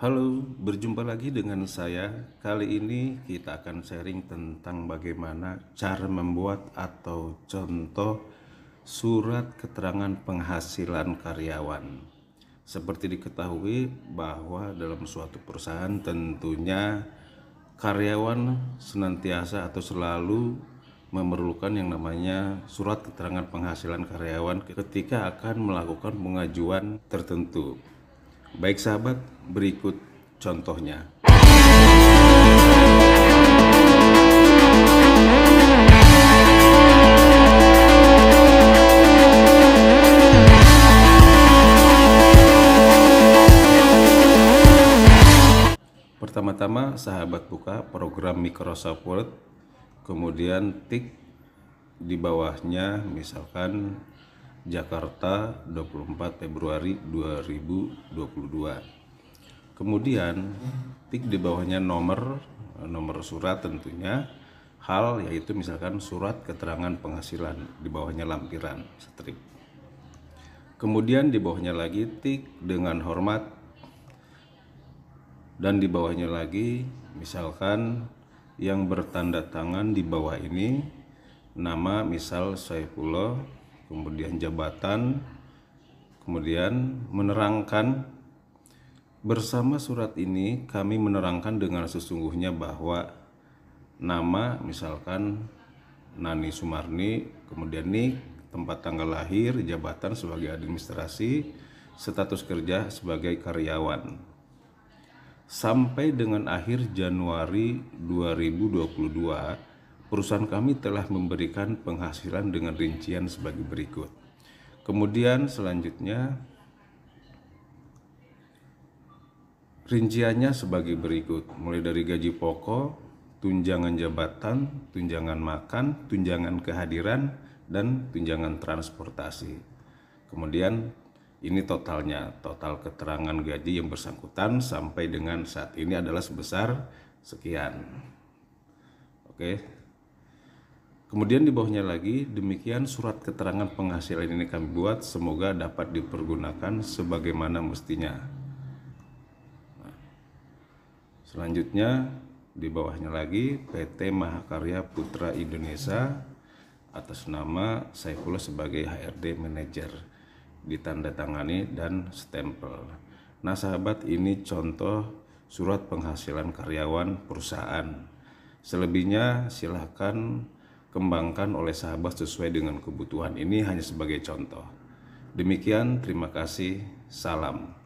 Halo, berjumpa lagi dengan saya. Kali ini kita akan sharing tentang bagaimana cara membuat atau contoh surat keterangan penghasilan karyawan. Seperti diketahui bahwa dalam suatu perusahaan tentunya karyawan senantiasa atau selalu memerlukan yang namanya surat keterangan penghasilan karyawan ketika akan melakukan pengajuan tertentu. Baik sahabat, berikut contohnya. Pertama-tama sahabat buka program Microsoft Word, kemudian tik di bawahnya misalkan Jakarta 24 Februari 2022. Kemudian tik di bawahnya nomor nomor surat tentunya hal yaitu misalkan surat keterangan penghasilan di bawahnya lampiran strip. Kemudian di bawahnya lagi tik dengan hormat dan di bawahnya lagi misalkan yang bertanda tangan di bawah ini nama misal Saifullah kemudian jabatan, kemudian menerangkan bersama surat ini kami menerangkan dengan sesungguhnya bahwa nama misalkan Nani Sumarni, kemudian nik, tempat tanggal lahir, jabatan sebagai administrasi, status kerja sebagai karyawan. Sampai dengan akhir Januari 2022, perusahaan kami telah memberikan penghasilan dengan rincian sebagai berikut. Kemudian selanjutnya rinciannya sebagai berikut, mulai dari gaji pokok, tunjangan jabatan, tunjangan makan, tunjangan kehadiran, dan tunjangan transportasi. Kemudian ini totalnya, total keterangan gaji yang bersangkutan sampai dengan saat ini adalah sebesar sekian. Oke, Kemudian di bawahnya lagi, demikian surat keterangan penghasilan ini kami buat, semoga dapat dipergunakan sebagaimana mestinya. selanjutnya, di bawahnya lagi, PT Mahakarya Putra Indonesia atas nama Saifullah sebagai HRD Manager ditandatangani dan stempel. Nah sahabat ini contoh surat penghasilan karyawan perusahaan. Selebihnya silahkan kembangkan oleh sahabat sesuai dengan kebutuhan. Ini hanya sebagai contoh. Demikian, terima kasih. Salam.